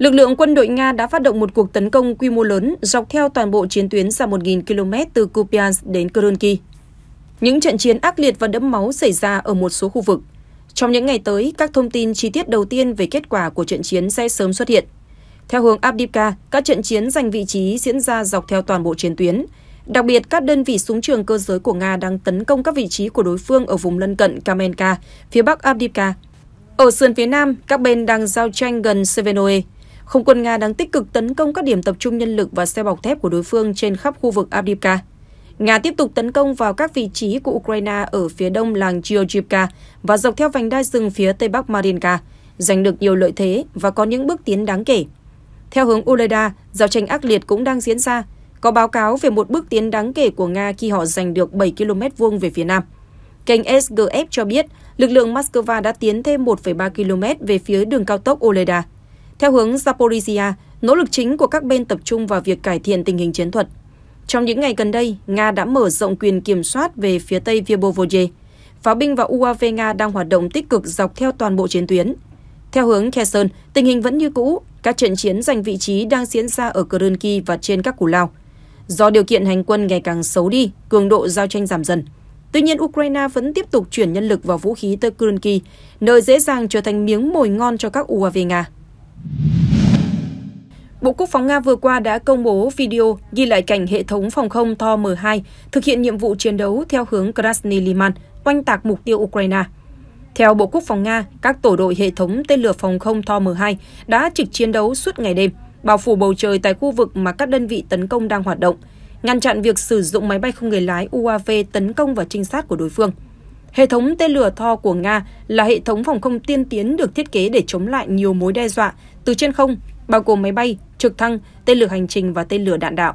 Lực lượng quân đội Nga đã phát động một cuộc tấn công quy mô lớn dọc theo toàn bộ chiến tuyến dài 1.000 km từ Kupiansk đến Krynky. Những trận chiến ác liệt và đẫm máu xảy ra ở một số khu vực. Trong những ngày tới, các thông tin chi tiết đầu tiên về kết quả của trận chiến sẽ sớm xuất hiện. Theo hướng Abdivka, các trận chiến giành vị trí diễn ra dọc theo toàn bộ chiến tuyến. Đặc biệt, các đơn vị súng trường cơ giới của Nga đang tấn công các vị trí của đối phương ở vùng lân cận Kamenka, phía bắc Abdivka. Ở sườn phía nam, các bên đang giao tranh gần Sevenoe, không quân Nga đang tích cực tấn công các điểm tập trung nhân lực và xe bọc thép của đối phương trên khắp khu vực Avdiivka. Nga tiếp tục tấn công vào các vị trí của Ukraine ở phía đông làng Georgiivka và dọc theo vành đai rừng phía tây bắc Marinka, giành được nhiều lợi thế và có những bước tiến đáng kể. Theo hướng Uleda, giao tranh ác liệt cũng đang diễn ra. Có báo cáo về một bước tiến đáng kể của Nga khi họ giành được 7 km vuông về phía nam. Kênh SGF cho biết lực lượng Moscow đã tiến thêm 1,3 km về phía đường cao tốc Oleda. Theo hướng Zaporizhia, nỗ lực chính của các bên tập trung vào việc cải thiện tình hình chiến thuật. Trong những ngày gần đây, Nga đã mở rộng quyền kiểm soát về phía tây Vyevovoye. Pháo binh và UAV Nga đang hoạt động tích cực dọc theo toàn bộ chiến tuyến. Theo hướng Kherson, tình hình vẫn như cũ, các trận chiến giành vị trí đang diễn ra ở Krynky và trên các củ lao. Do điều kiện hành quân ngày càng xấu đi, cường độ giao tranh giảm dần. Tuy nhiên, Ukraine vẫn tiếp tục chuyển nhân lực và vũ khí tới Krynky, nơi dễ dàng trở thành miếng mồi ngon cho các UAV Nga. Bộ Quốc phòng Nga vừa qua đã công bố video ghi lại cảnh hệ thống phòng không Tho M2 thực hiện nhiệm vụ chiến đấu theo hướng Krasny Liman, oanh tạc mục tiêu Ukraine. Theo Bộ Quốc phòng Nga, các tổ đội hệ thống tên lửa phòng không Tho M2 đã trực chiến đấu suốt ngày đêm, bao phủ bầu trời tại khu vực mà các đơn vị tấn công đang hoạt động, ngăn chặn việc sử dụng máy bay không người lái UAV tấn công và trinh sát của đối phương. Hệ thống tên lửa Tho của Nga là hệ thống phòng không tiên tiến được thiết kế để chống lại nhiều mối đe dọa từ trên không, bao gồm máy bay, trực thăng, tên lửa hành trình và tên lửa đạn đạo.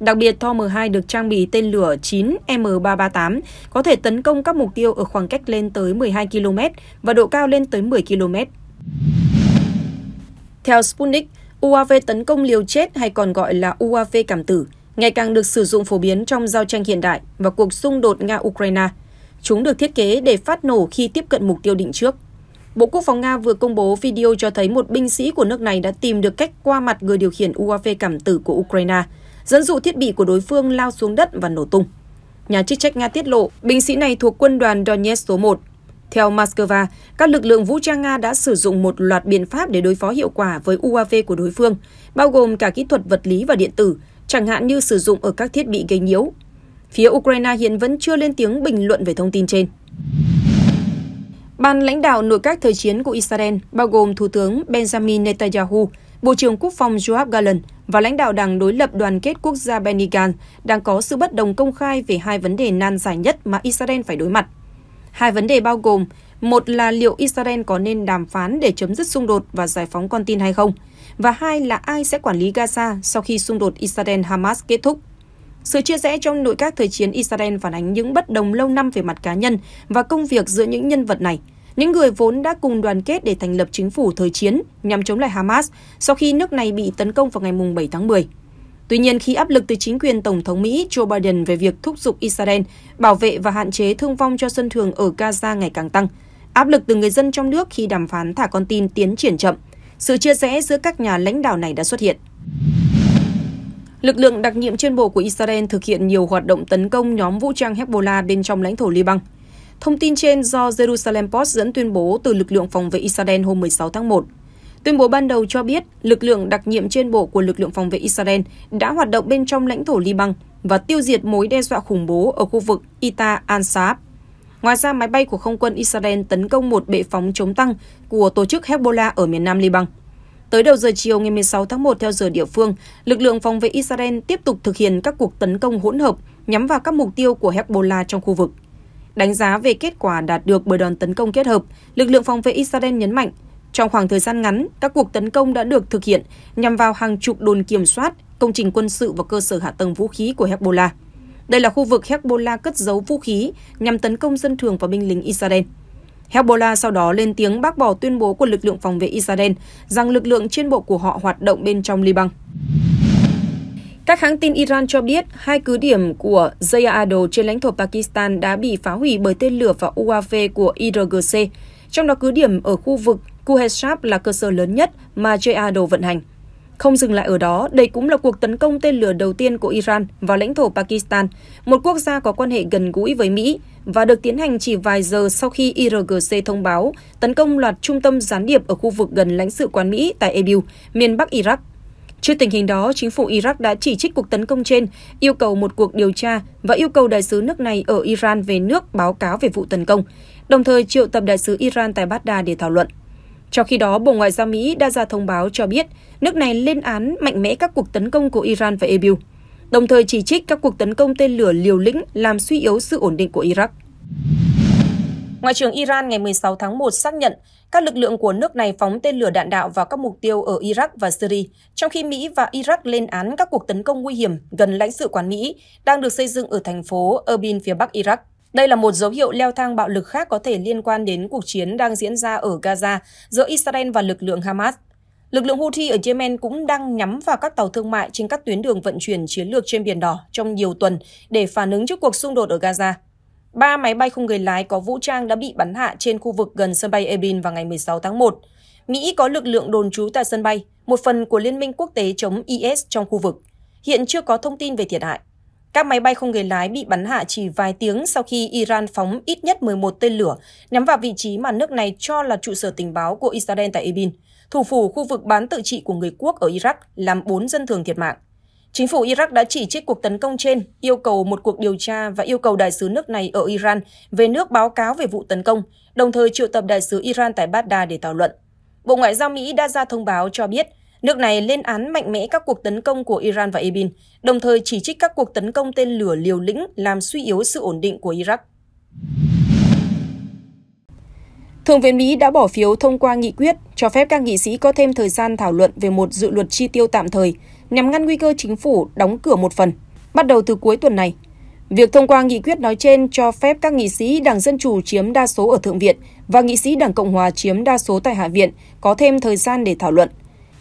Đặc biệt, Thor M2 được trang bị tên lửa 9M338, có thể tấn công các mục tiêu ở khoảng cách lên tới 12 km và độ cao lên tới 10 km. Theo Sputnik, UAV tấn công liều chết hay còn gọi là UAV cảm tử, ngày càng được sử dụng phổ biến trong giao tranh hiện đại và cuộc xung đột Nga-Ukraine. Chúng được thiết kế để phát nổ khi tiếp cận mục tiêu định trước. Bộ Quốc phòng Nga vừa công bố video cho thấy một binh sĩ của nước này đã tìm được cách qua mặt người điều khiển UAV cảm tử của Ukraine, dẫn dụ thiết bị của đối phương lao xuống đất và nổ tung. Nhà chức trách Nga tiết lộ, binh sĩ này thuộc quân đoàn Donetsk số 1. Theo Moscow, các lực lượng vũ trang Nga đã sử dụng một loạt biện pháp để đối phó hiệu quả với UAV của đối phương, bao gồm cả kỹ thuật vật lý và điện tử, chẳng hạn như sử dụng ở các thiết bị gây nhiễu. Phía Ukraine hiện vẫn chưa lên tiếng bình luận về thông tin trên. Ban lãnh đạo nội các thời chiến của Israel bao gồm Thủ tướng Benjamin Netanyahu, Bộ trưởng Quốc phòng Joab Gallant và lãnh đạo đảng đối lập đoàn kết quốc gia Benny Gantz đang có sự bất đồng công khai về hai vấn đề nan giải nhất mà Israel phải đối mặt. Hai vấn đề bao gồm, một là liệu Israel có nên đàm phán để chấm dứt xung đột và giải phóng con tin hay không, và hai là ai sẽ quản lý Gaza sau khi xung đột Israel-Hamas kết thúc. Sự chia rẽ trong nội các thời chiến Israel phản ánh những bất đồng lâu năm về mặt cá nhân và công việc giữa những nhân vật này. Những người vốn đã cùng đoàn kết để thành lập chính phủ thời chiến nhằm chống lại Hamas sau khi nước này bị tấn công vào ngày 7 tháng 10. Tuy nhiên, khi áp lực từ chính quyền Tổng thống Mỹ Joe Biden về việc thúc giục Israel bảo vệ và hạn chế thương vong cho dân thường ở Gaza ngày càng tăng, áp lực từ người dân trong nước khi đàm phán thả con tin tiến triển chậm, sự chia rẽ giữa các nhà lãnh đạo này đã xuất hiện. Lực lượng đặc nhiệm trên bộ của Israel thực hiện nhiều hoạt động tấn công nhóm vũ trang Hezbollah bên trong lãnh thổ Liban. Thông tin trên do Jerusalem Post dẫn tuyên bố từ lực lượng phòng vệ Israel hôm 16 tháng 1. Tuyên bố ban đầu cho biết lực lượng đặc nhiệm trên bộ của lực lượng phòng vệ Israel đã hoạt động bên trong lãnh thổ Liban và tiêu diệt mối đe dọa khủng bố ở khu vực Ita Ansab. Ngoài ra, máy bay của không quân Israel tấn công một bệ phóng chống tăng của tổ chức Hezbollah ở miền nam Liban. Tới đầu giờ chiều ngày 16 tháng 1 theo giờ địa phương, lực lượng phòng vệ Israel tiếp tục thực hiện các cuộc tấn công hỗn hợp nhắm vào các mục tiêu của Hezbollah trong khu vực. Đánh giá về kết quả đạt được bởi đòn tấn công kết hợp, lực lượng phòng vệ Israel nhấn mạnh, trong khoảng thời gian ngắn, các cuộc tấn công đã được thực hiện nhằm vào hàng chục đồn kiểm soát, công trình quân sự và cơ sở hạ tầng vũ khí của Hezbollah. Đây là khu vực Hezbollah cất giấu vũ khí nhằm tấn công dân thường và binh lính Israel. Hezbollah sau đó lên tiếng bác bỏ tuyên bố của lực lượng phòng vệ Israel rằng lực lượng trên bộ của họ hoạt động bên trong Liban. Các hãng tin Iran cho biết hai cứ điểm của Zayado trên lãnh thổ Pakistan đã bị phá hủy bởi tên lửa và UAV của IRGC, trong đó cứ điểm ở khu vực Kuheshab là cơ sở lớn nhất mà Jado vận hành. Không dừng lại ở đó, đây cũng là cuộc tấn công tên lửa đầu tiên của Iran vào lãnh thổ Pakistan, một quốc gia có quan hệ gần gũi với Mỹ và được tiến hành chỉ vài giờ sau khi IRGC thông báo tấn công loạt trung tâm gián điệp ở khu vực gần lãnh sự quán Mỹ tại Erbil, miền Bắc Iraq. Trước tình hình đó, chính phủ Iraq đã chỉ trích cuộc tấn công trên, yêu cầu một cuộc điều tra và yêu cầu đại sứ nước này ở Iran về nước báo cáo về vụ tấn công, đồng thời triệu tập đại sứ Iran tại Baghdad để thảo luận. Trong khi đó, Bộ Ngoại giao Mỹ đã ra thông báo cho biết nước này lên án mạnh mẽ các cuộc tấn công của Iran và Iran đồng thời chỉ trích các cuộc tấn công tên lửa liều lĩnh làm suy yếu sự ổn định của Iraq. Ngoại trưởng Iran ngày 16 tháng 1 xác nhận các lực lượng của nước này phóng tên lửa đạn đạo vào các mục tiêu ở Iraq và Syria, trong khi Mỹ và Iraq lên án các cuộc tấn công nguy hiểm gần lãnh sự quán Mỹ đang được xây dựng ở thành phố Erbil phía bắc Iraq. Đây là một dấu hiệu leo thang bạo lực khác có thể liên quan đến cuộc chiến đang diễn ra ở Gaza giữa Israel và lực lượng Hamas. Lực lượng Houthi ở Yemen cũng đang nhắm vào các tàu thương mại trên các tuyến đường vận chuyển chiến lược trên Biển Đỏ trong nhiều tuần để phản ứng trước cuộc xung đột ở Gaza. Ba máy bay không người lái có vũ trang đã bị bắn hạ trên khu vực gần sân bay Evin vào ngày 16 tháng 1. Mỹ có lực lượng đồn trú tại sân bay, một phần của Liên minh quốc tế chống IS trong khu vực. Hiện chưa có thông tin về thiệt hại. Các máy bay không người lái bị bắn hạ chỉ vài tiếng sau khi Iran phóng ít nhất 11 tên lửa nhắm vào vị trí mà nước này cho là trụ sở tình báo của Israel tại Evin, thủ phủ khu vực bán tự trị của người quốc ở Iraq, làm 4 dân thường thiệt mạng. Chính phủ Iraq đã chỉ trích cuộc tấn công trên, yêu cầu một cuộc điều tra và yêu cầu đại sứ nước này ở Iran về nước báo cáo về vụ tấn công, đồng thời triệu tập đại sứ Iran tại Baghdad để thảo luận. Bộ Ngoại giao Mỹ đã ra thông báo cho biết Nước này lên án mạnh mẽ các cuộc tấn công của Iran và Ebin, đồng thời chỉ trích các cuộc tấn công tên lửa liều lĩnh làm suy yếu sự ổn định của Iraq. Thượng viện Mỹ đã bỏ phiếu thông qua nghị quyết cho phép các nghị sĩ có thêm thời gian thảo luận về một dự luật chi tiêu tạm thời nhằm ngăn nguy cơ chính phủ đóng cửa một phần, bắt đầu từ cuối tuần này. Việc thông qua nghị quyết nói trên cho phép các nghị sĩ Đảng Dân Chủ chiếm đa số ở Thượng viện và nghị sĩ Đảng Cộng Hòa chiếm đa số tại Hạ viện có thêm thời gian để thảo luận,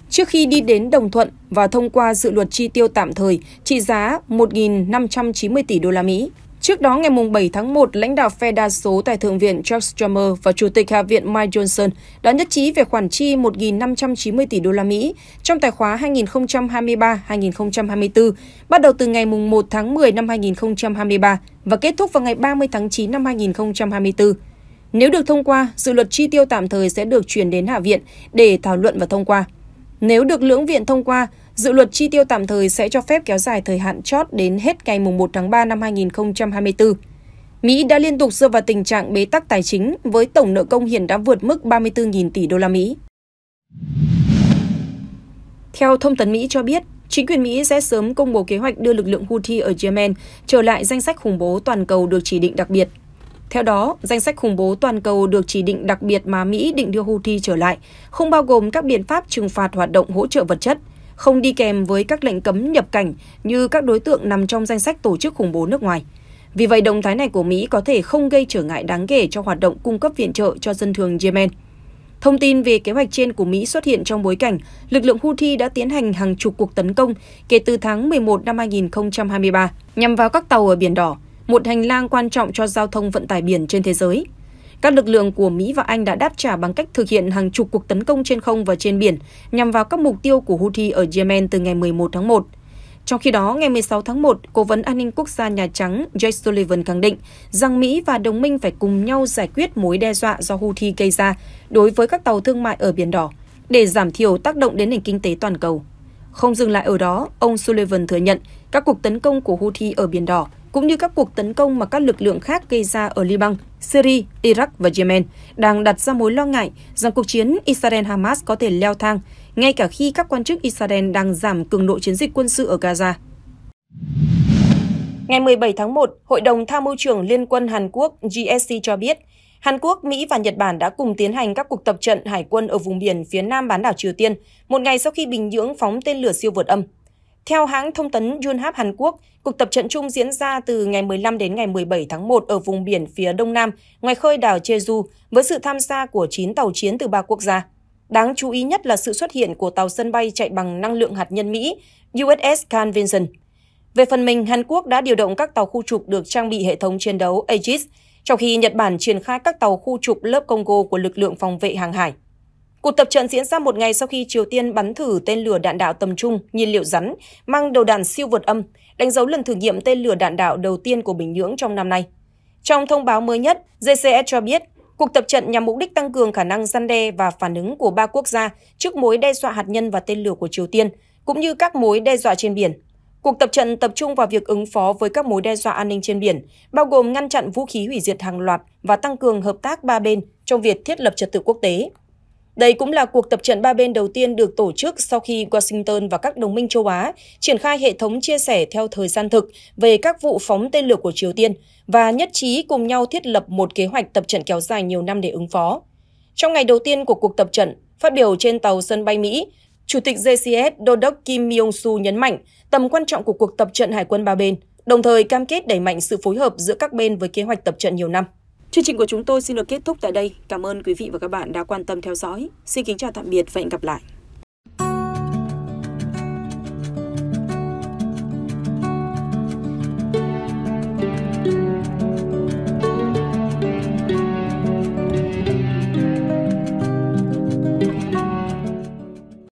Trước khi đi đến đồng thuận và thông qua dự luật chi tiêu tạm thời trị giá 1.590 tỷ đô la Mỹ. Trước đó ngày 7 tháng 1, lãnh đạo phe đa số tại Thượng viện Chuck Schumer và Chủ tịch Hạ viện Mike Johnson đã nhất trí về khoản chi 1.590 tỷ đô la Mỹ trong tài khóa 2023-2024, bắt đầu từ ngày 1 tháng 10 năm 2023 và kết thúc vào ngày 30 tháng 9 năm 2024. Nếu được thông qua, dự luật chi tiêu tạm thời sẽ được chuyển đến Hạ viện để thảo luận và thông qua. Nếu được lưỡng viện thông qua, dự luật chi tiêu tạm thời sẽ cho phép kéo dài thời hạn chót đến hết ngày 1 tháng 3 năm 2024. Mỹ đã liên tục rơi vào tình trạng bế tắc tài chính với tổng nợ công hiện đã vượt mức 34.000 tỷ đô la Mỹ. Theo thông tấn Mỹ cho biết, chính quyền Mỹ sẽ sớm công bố kế hoạch đưa lực lượng Houthi ở Yemen trở lại danh sách khủng bố toàn cầu được chỉ định đặc biệt. Theo đó, danh sách khủng bố toàn cầu được chỉ định đặc biệt mà Mỹ định đưa Houthi trở lại, không bao gồm các biện pháp trừng phạt hoạt động hỗ trợ vật chất, không đi kèm với các lệnh cấm nhập cảnh như các đối tượng nằm trong danh sách tổ chức khủng bố nước ngoài. Vì vậy, động thái này của Mỹ có thể không gây trở ngại đáng kể cho hoạt động cung cấp viện trợ cho dân thường Yemen. Thông tin về kế hoạch trên của Mỹ xuất hiện trong bối cảnh lực lượng Houthi đã tiến hành hàng chục cuộc tấn công kể từ tháng 11 năm 2023 nhằm vào các tàu ở Biển Đỏ, một hành lang quan trọng cho giao thông vận tải biển trên thế giới. Các lực lượng của Mỹ và Anh đã đáp trả bằng cách thực hiện hàng chục cuộc tấn công trên không và trên biển nhằm vào các mục tiêu của Houthi ở Yemen từ ngày 11 tháng 1. Trong khi đó, ngày 16 tháng 1, Cố vấn An ninh Quốc gia Nhà Trắng Jake Sullivan khẳng định rằng Mỹ và đồng minh phải cùng nhau giải quyết mối đe dọa do Houthi gây ra đối với các tàu thương mại ở Biển Đỏ để giảm thiểu tác động đến nền kinh tế toàn cầu. Không dừng lại ở đó, ông Sullivan thừa nhận các cuộc tấn công của Houthi ở Biển Đỏ cũng như các cuộc tấn công mà các lực lượng khác gây ra ở Liban, Syria, Iraq và Yemen, đang đặt ra mối lo ngại rằng cuộc chiến Israel-Hamas có thể leo thang, ngay cả khi các quan chức Israel đang giảm cường độ chiến dịch quân sự ở Gaza. Ngày 17 tháng 1, Hội đồng Tham mưu trưởng Liên quân Hàn Quốc GSC cho biết, Hàn Quốc, Mỹ và Nhật Bản đã cùng tiến hành các cuộc tập trận hải quân ở vùng biển phía nam bán đảo Triều Tiên, một ngày sau khi Bình Nhưỡng phóng tên lửa siêu vượt âm. Theo hãng thông tấn Yonhap Hàn Quốc, cuộc tập trận chung diễn ra từ ngày 15 đến ngày 17 tháng 1 ở vùng biển phía đông nam, ngoài khơi đảo Jeju, với sự tham gia của 9 tàu chiến từ ba quốc gia. Đáng chú ý nhất là sự xuất hiện của tàu sân bay chạy bằng năng lượng hạt nhân Mỹ USS Carl Vinson. Về phần mình, Hàn Quốc đã điều động các tàu khu trục được trang bị hệ thống chiến đấu Aegis, trong khi Nhật Bản triển khai các tàu khu trục lớp Congo của lực lượng phòng vệ hàng hải. Cuộc tập trận diễn ra một ngày sau khi Triều Tiên bắn thử tên lửa đạn đạo tầm trung nhiên liệu rắn mang đầu đạn siêu vượt âm, đánh dấu lần thử nghiệm tên lửa đạn đạo đầu tiên của Bình Nhưỡng trong năm nay. Trong thông báo mới nhất, JCS cho biết cuộc tập trận nhằm mục đích tăng cường khả năng gian đe và phản ứng của ba quốc gia trước mối đe dọa hạt nhân và tên lửa của Triều Tiên, cũng như các mối đe dọa trên biển. Cuộc tập trận tập trung vào việc ứng phó với các mối đe dọa an ninh trên biển, bao gồm ngăn chặn vũ khí hủy diệt hàng loạt và tăng cường hợp tác ba bên trong việc thiết lập trật tự quốc tế. Đây cũng là cuộc tập trận ba bên đầu tiên được tổ chức sau khi Washington và các đồng minh châu Á triển khai hệ thống chia sẻ theo thời gian thực về các vụ phóng tên lửa của Triều Tiên và nhất trí cùng nhau thiết lập một kế hoạch tập trận kéo dài nhiều năm để ứng phó. Trong ngày đầu tiên của cuộc tập trận, phát biểu trên tàu sân bay Mỹ, Chủ tịch JCS Đô đốc Kim myung su nhấn mạnh tầm quan trọng của cuộc tập trận hải quân ba bên, đồng thời cam kết đẩy mạnh sự phối hợp giữa các bên với kế hoạch tập trận nhiều năm. Chương trình của chúng tôi xin được kết thúc tại đây. Cảm ơn quý vị và các bạn đã quan tâm theo dõi. Xin kính chào tạm biệt và hẹn gặp lại.